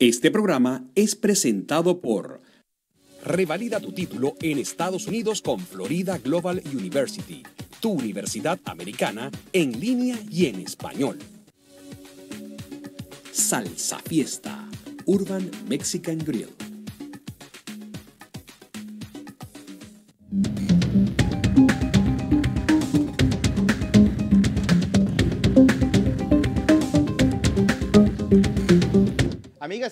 Este programa es presentado por Revalida tu título en Estados Unidos con Florida Global University, tu universidad americana en línea y en español. Salsa Fiesta, Urban Mexican Grill.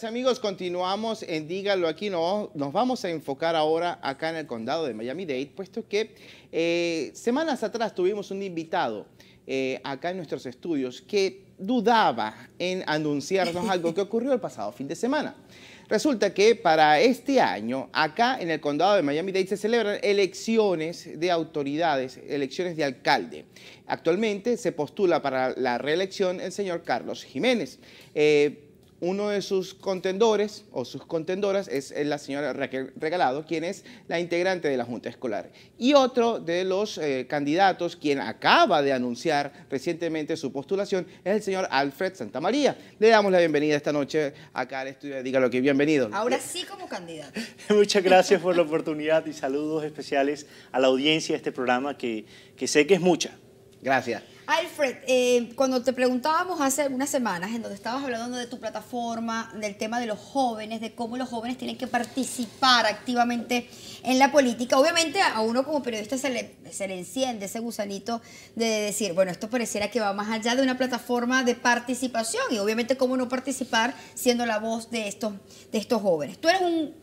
amigos, continuamos en Dígalo aquí. Nos, nos vamos a enfocar ahora acá en el condado de Miami-Dade, puesto que eh, semanas atrás tuvimos un invitado eh, acá en nuestros estudios que dudaba en anunciarnos algo que ocurrió el pasado fin de semana. Resulta que para este año, acá en el condado de Miami-Dade se celebran elecciones de autoridades, elecciones de alcalde. Actualmente se postula para la reelección el señor Carlos Jiménez. Eh, uno de sus contendores o sus contendoras es la señora Raquel Regalado, quien es la integrante de la Junta Escolar. Y otro de los eh, candidatos, quien acaba de anunciar recientemente su postulación, es el señor Alfred Santamaría. Le damos la bienvenida esta noche acá al estudio de Dígalo que bienvenido. Ahora sí como candidato. Muchas gracias por la oportunidad y saludos especiales a la audiencia de este programa que sé que es mucha. Gracias. Alfred, eh, cuando te preguntábamos hace algunas semanas, en donde estabas hablando de tu plataforma, del tema de los jóvenes, de cómo los jóvenes tienen que participar activamente en la política, obviamente a uno como periodista se le, se le enciende ese gusanito de decir, bueno, esto pareciera que va más allá de una plataforma de participación y obviamente cómo no participar siendo la voz de estos, de estos jóvenes. Tú eres un,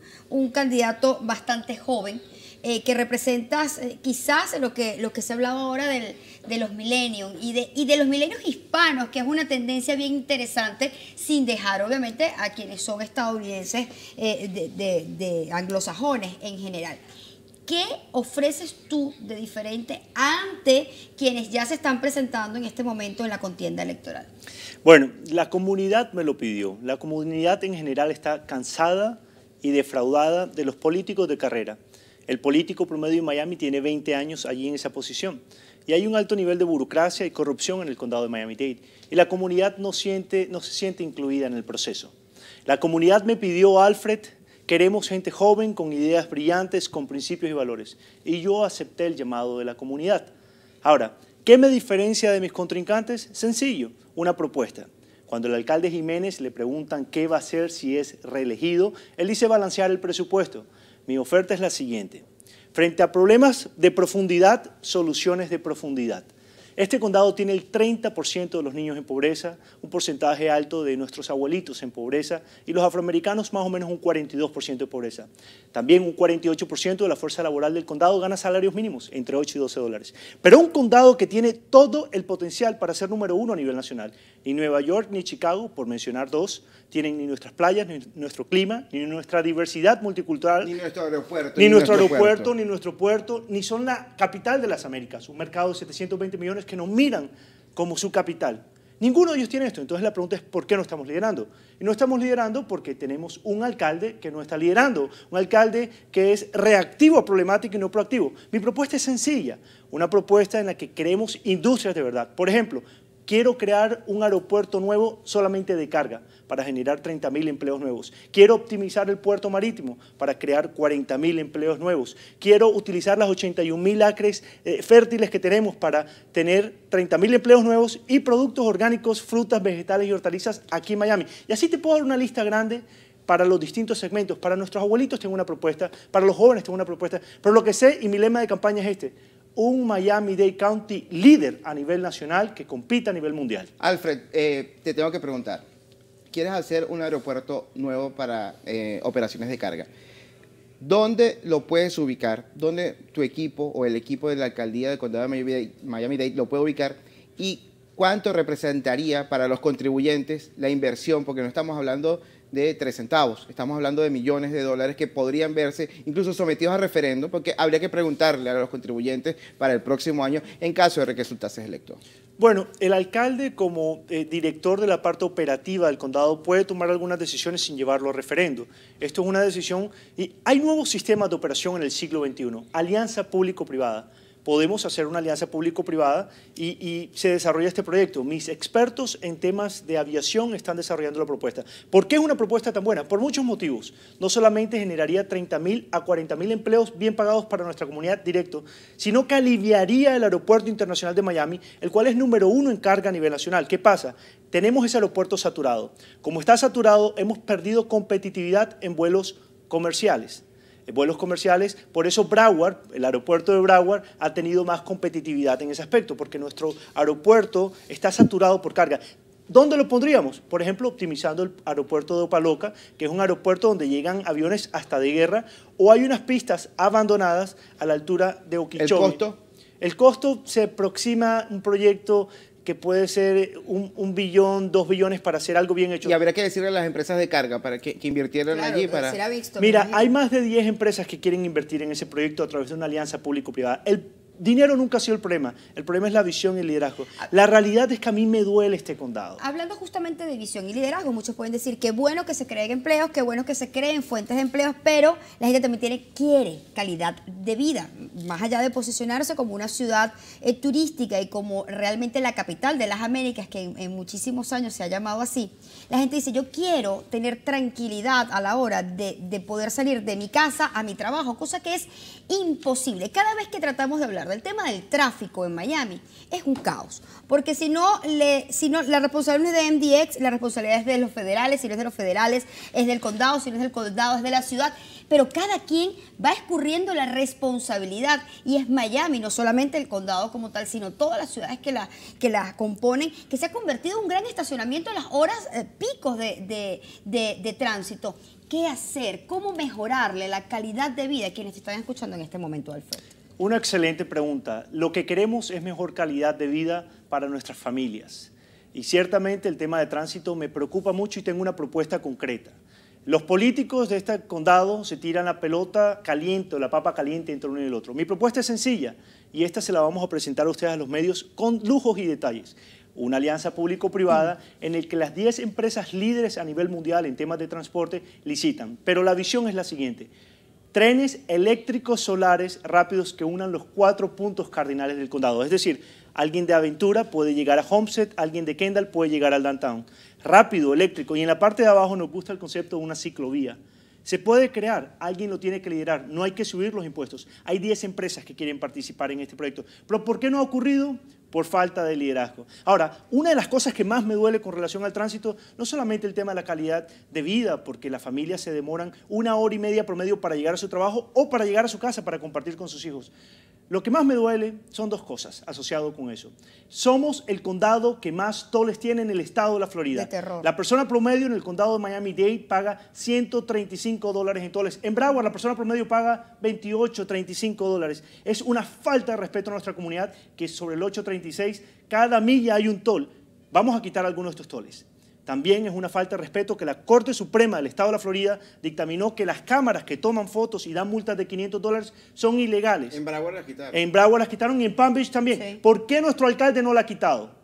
candidato bastante joven eh, que representas eh, quizás lo que, lo que se ha hablado ahora del de los millennials y de, y de los millennials hispanos, que es una tendencia bien interesante, sin dejar obviamente a quienes son estadounidenses eh, de, de anglosajones en general. ¿Qué ofreces tú de diferente ante quienes ya se están presentando en este momento en la contienda electoral? Bueno, la comunidad me lo pidió. La comunidad en general está cansada y defraudada de los políticos de carrera. El político promedio en Miami tiene 20 años allí en esa posición y hay un alto nivel de burocracia y corrupción en el condado de Miami-Dade y la comunidad no, siente, no se siente incluida en el proceso. La comunidad me pidió, Alfred, queremos gente joven con ideas brillantes, con principios y valores. Y yo acepté el llamado de la comunidad. Ahora, ¿qué me diferencia de mis contrincantes? Sencillo, una propuesta. Cuando el alcalde Jiménez le preguntan qué va a hacer si es reelegido, él dice balancear el presupuesto. Mi oferta es la siguiente. Frente a problemas de profundidad, soluciones de profundidad. Este condado tiene el 30% de los niños en pobreza, un porcentaje alto de nuestros abuelitos en pobreza y los afroamericanos más o menos un 42% de pobreza. También un 48% de la fuerza laboral del condado gana salarios mínimos entre 8 y 12 dólares. Pero un condado que tiene todo el potencial para ser número uno a nivel nacional. Ni Nueva York ni Chicago, por mencionar dos, tienen ni nuestras playas, ni nuestro clima, ni nuestra diversidad multicultural, ni nuestro aeropuerto, ni, ni nuestro puerto, ni son la capital de las Américas, un mercado de 720 millones que no miran como su capital. Ninguno de ellos tiene esto. Entonces la pregunta es, ¿por qué no estamos liderando? Y no estamos liderando porque tenemos un alcalde que no está liderando, un alcalde que es reactivo a problemática y no proactivo. Mi propuesta es sencilla, una propuesta en la que creemos industrias de verdad. Por ejemplo, Quiero crear un aeropuerto nuevo solamente de carga para generar 30.000 empleos nuevos. Quiero optimizar el puerto marítimo para crear 40.000 empleos nuevos. Quiero utilizar las 81.000 acres eh, fértiles que tenemos para tener 30.000 empleos nuevos y productos orgánicos, frutas, vegetales y hortalizas aquí en Miami. Y así te puedo dar una lista grande para los distintos segmentos. Para nuestros abuelitos tengo una propuesta, para los jóvenes tengo una propuesta. Pero lo que sé y mi lema de campaña es este, un Miami-Dade County líder a nivel nacional que compita a nivel mundial. Alfred, eh, te tengo que preguntar. Quieres hacer un aeropuerto nuevo para eh, operaciones de carga. ¿Dónde lo puedes ubicar? ¿Dónde tu equipo o el equipo de la alcaldía del condado de Miami-Dade lo puede ubicar? ¿Y cuánto representaría para los contribuyentes la inversión? Porque no estamos hablando de tres centavos. Estamos hablando de millones de dólares que podrían verse incluso sometidos a referendo porque habría que preguntarle a los contribuyentes para el próximo año en caso de que resultase electo. Bueno, el alcalde como eh, director de la parte operativa del condado puede tomar algunas decisiones sin llevarlo a referendo. Esto es una decisión y hay nuevos sistemas de operación en el siglo XXI, alianza público-privada podemos hacer una alianza público-privada y, se desarrolla este proyecto. Mis expertos en temas de aviación están desarrollando la propuesta. ¿Por qué es una propuesta tan buena? Por muchos motivos. No solamente generaría 30.000 a 40.000 empleos bien pagados para nuestra comunidad directo, sino que aliviaría el aeropuerto internacional de Miami, el cual es número uno en carga a nivel nacional. ¿Qué pasa? Tenemos ese aeropuerto saturado. Como está saturado, hemos perdido competitividad en vuelos comerciales. Eh, vuelos comerciales. Por eso Broward, el aeropuerto de Broward, ha tenido más competitividad en ese aspecto, porque nuestro aeropuerto está saturado por carga. ¿Dónde lo pondríamos? Por ejemplo, optimizando el aeropuerto de Opaloca, que es un aeropuerto donde llegan aviones hasta de guerra, o hay unas pistas abandonadas a la altura de Okeechobee. ¿El costo? El costo se aproxima un proyecto que puede ser un, un, billón, dos billones para hacer algo bien hecho. Y habría que decirle a las empresas de carga para que, que invirtieran allí. Para... Mira, hay más de 10 empresas que quieren invertir en ese proyecto a través de una alianza público-privada. El dinero nunca ha sido el problema. El problema es la visión y el liderazgo. La realidad es que a mí me duele este condado. Hablando justamente de visión y liderazgo, muchos pueden decir que bueno que se creen empleos, que bueno que se creen fuentes de empleos, pero la gente también tiene, quiere calidad de vida, más allá de posicionarse como una ciudad eh, turística y como realmente la capital de las Américas, que en, muchísimos años se ha llamado así. La gente dice, yo quiero tener tranquilidad a la hora de poder salir de mi casa a mi trabajo, cosa que es imposible. Cada vez que tratamos de hablar el tema del tráfico en Miami, es un caos. Porque si no, le, si no la responsabilidad es de MDX, la responsabilidad es de los federales, si no es de los federales, es del condado, si no es del condado, es de la ciudad. Pero cada quien va escurriendo la responsabilidad y es Miami, no solamente el condado como tal, sino todas las ciudades que la, que componen, que se ha convertido en un gran estacionamiento en las horas eh, picos de, tránsito qué hacer, cómo mejorarle la calidad de vida a quienes están escuchando en este momento, Alfredo. Una excelente pregunta. Lo que queremos es mejor calidad de vida para nuestras familias. Y ciertamente el tema de tránsito me preocupa mucho y tengo una propuesta concreta. Los políticos de este condado se tiran la pelota caliente la papa caliente entre uno y el otro. Mi propuesta es sencilla y esta se la vamos a presentar a ustedes a los medios con lujos y detalles. Una alianza público-privada en la que las 10 empresas líderes a nivel mundial en temas de transporte licitan. Pero la visión es la siguiente trenes eléctricos solares rápidos que unan los cuatro puntos cardinales del condado. Es decir, alguien de Aventura puede llegar a Homestead, alguien de Kendall puede llegar al downtown. Rápido, eléctrico. Y en la parte de abajo nos gusta el concepto de una ciclovía. Se puede crear, alguien lo tiene que liderar, no hay que subir los impuestos. Hay 10 empresas que quieren participar en este proyecto. Pero ¿por qué no ha ocurrido? por falta de liderazgo. Ahora, una de las cosas que más me duele con relación al tránsito, no solamente el tema de la calidad de vida, porque las familias se demoran una hora y media promedio para llegar a su trabajo o para llegar a su casa para compartir con sus hijos. Lo que más me duele son dos cosas asociado con eso. Somos el condado que más toles tiene en el estado de la Florida. De terror. La persona promedio en el condado de Miami-Dade paga 135 dólares en toles. En Broward la persona promedio paga 28, 35 dólares. Es una falta de respeto a nuestra comunidad que sobre el 836 cada milla hay un tol. Vamos a quitar algunos de estos toles. También es una falta de respeto que la Corte Suprema del Estado de la Florida dictaminó que las cámaras que toman fotos y dan multas de 500 dólares son ilegales. En Broward las quitaron. En Broward las quitaron y en Palm Beach también. ¿Por qué nuestro alcalde no la ha quitado?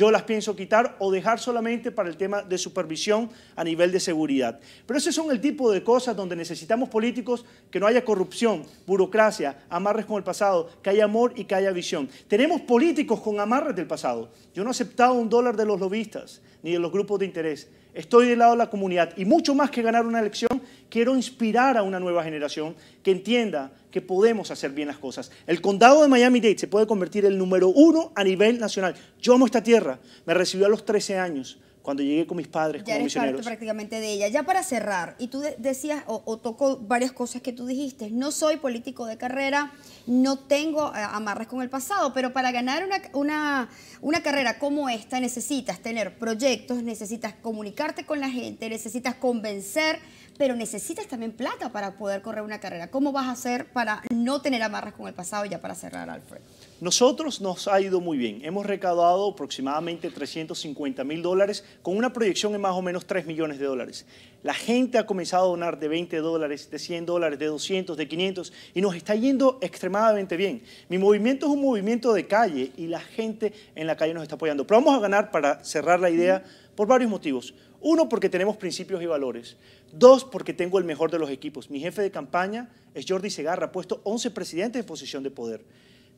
yo las pienso quitar o dejar solamente para el tema de supervisión a nivel de seguridad. Pero ese son el tipo de cosas donde necesitamos políticos que no haya corrupción, burocracia, amarres con el pasado, que haya amor y que haya visión. Tenemos políticos con amarres del pasado. Yo no he aceptado un dólar de los lobistas ni de los grupos de interés. Estoy del lado de la comunidad y mucho más que ganar una elección, quiero inspirar a una nueva generación que entienda que podemos hacer bien las cosas. El condado de Miami-Dade se puede convertir en el número uno a nivel nacional. Yo amo esta tierra, me recibió a los 13 años cuando llegué con mis padres ya como Parte prácticamente de ella. Ya para cerrar, y tú decías o, o tocó varias cosas que tú dijiste, no soy político de carrera, no tengo eh, amarras con el pasado, pero para ganar una, una, una carrera como esta necesitas tener proyectos, necesitas comunicarte con la gente, necesitas convencer, pero necesitas también plata para poder correr una carrera. ¿Cómo vas a hacer para no tener amarras con el pasado ya para cerrar, Alfred? Nosotros nos ha ido muy bien. Hemos recaudado aproximadamente 350 mil dólares con una proyección de más o menos 3 millones de dólares. La gente ha comenzado a donar de 20 dólares, de 100 dólares, de 200, de 500 y nos está yendo extremadamente bien. Mi movimiento es un movimiento de calle y la gente en la calle nos está apoyando. Pero vamos a ganar para cerrar la idea por varios motivos. Uno, porque tenemos principios y valores. Dos, porque tengo el mejor de los equipos. Mi jefe de campaña es Jordi Segarra, ha puesto 11 presidentes en posición de poder.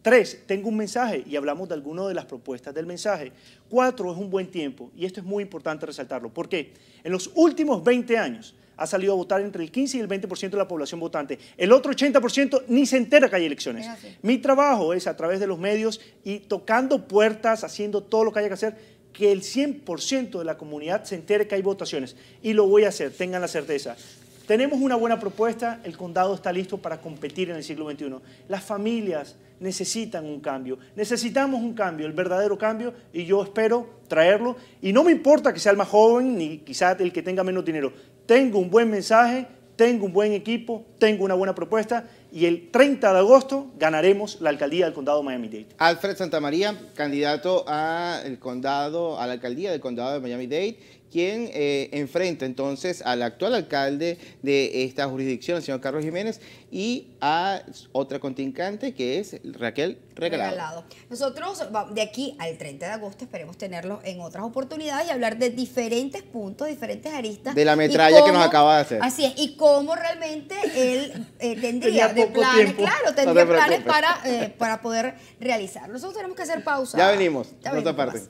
Tres, tengo un mensaje y hablamos de alguna de las propuestas del mensaje. Cuatro, es un buen tiempo y esto es muy importante resaltarlo. ¿Por qué? En los últimos 20 años ha salido a votar entre el 15 y el 20% de la población votante. El otro 80% ni se entera que hay elecciones. Mi trabajo es a través de los medios y tocando puertas, haciendo todo lo que haya que hacer, que el 100% de la comunidad se entere que hay votaciones. Y lo voy a hacer, tengan la certeza. Tenemos una buena propuesta, el condado está listo para competir en el siglo XXI. Las familias necesitan un cambio, necesitamos un cambio, el verdadero cambio, y yo espero traerlo. Y no me importa que sea el más joven, ni quizás el que tenga menos dinero. Tengo un buen mensaje, tengo un buen equipo, tengo una buena propuesta, y el 30 de agosto ganaremos la alcaldía del condado de Miami-Dade. Alfred Santamaría, candidato el condado, a la alcaldía del condado de Miami-Dade quien eh, enfrenta entonces al actual alcalde de esta jurisdicción, el señor Carlos Jiménez, y a otra contincante que es Raquel Regalado. Nosotros de aquí al 30 de agosto esperemos tenerlo en otras oportunidades y hablar de diferentes puntos, diferentes aristas. De la metralla que nos acaba de hacer. Así es, y cómo realmente él eh, tendría planes, claro, planes para, eh, para poder realizarlo. Nosotros tenemos que hacer pausa. Ya venimos, ya otra parte.